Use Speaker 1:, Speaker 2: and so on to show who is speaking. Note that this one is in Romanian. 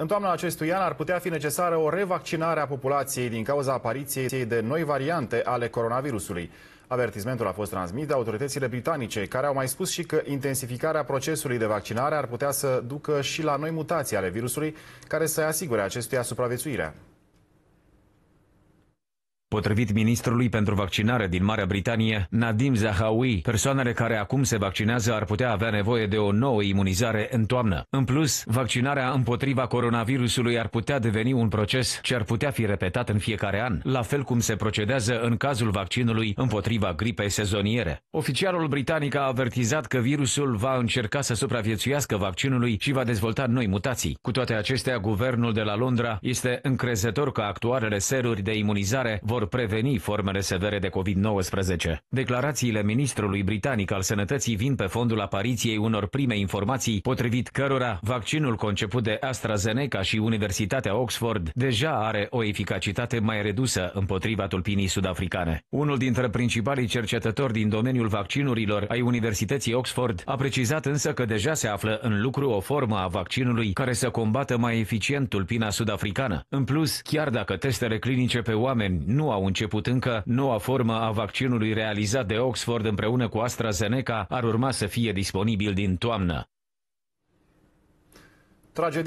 Speaker 1: În toamna acestui an ar putea fi necesară o revaccinare a populației din cauza apariției de noi variante ale coronavirusului. Avertismentul a fost transmis de autoritățile britanice, care au mai spus și că intensificarea procesului de vaccinare ar putea să ducă și la noi mutații ale virusului, care să asigure acestuia supraviețuirea.
Speaker 2: Potrivit ministrului pentru vaccinare din Marea Britanie, Nadim Zahawi, persoanele care acum se vaccinează ar putea avea nevoie de o nouă imunizare în toamnă. În plus, vaccinarea împotriva coronavirusului ar putea deveni un proces ce ar putea fi repetat în fiecare an, la fel cum se procedează în cazul vaccinului împotriva gripei sezoniere. Oficialul britanic a avertizat că virusul va încerca să supraviețuiască vaccinului și va dezvolta noi mutații. Cu toate acestea, guvernul de la Londra este încrezător că actualele seruri de imunizare vor vor preveni formele severe de COVID-19. Declarațiile ministrului britanic al sănătății vin pe fondul apariției unor prime informații, potrivit cărora vaccinul conceput de AstraZeneca și Universitatea Oxford deja are o eficacitate mai redusă împotriva tulpinii sudafricane. Unul dintre principalii cercetători din domeniul vaccinurilor ai Universității Oxford a precizat însă că deja se află în lucru o formă a vaccinului care să combată mai eficient tulpina sudafricană. În plus, chiar dacă testele clinice pe oameni nu au început încă, noua formă a vaccinului realizat de Oxford împreună cu AstraZeneca ar urma să fie disponibil din toamnă.
Speaker 1: Tragedia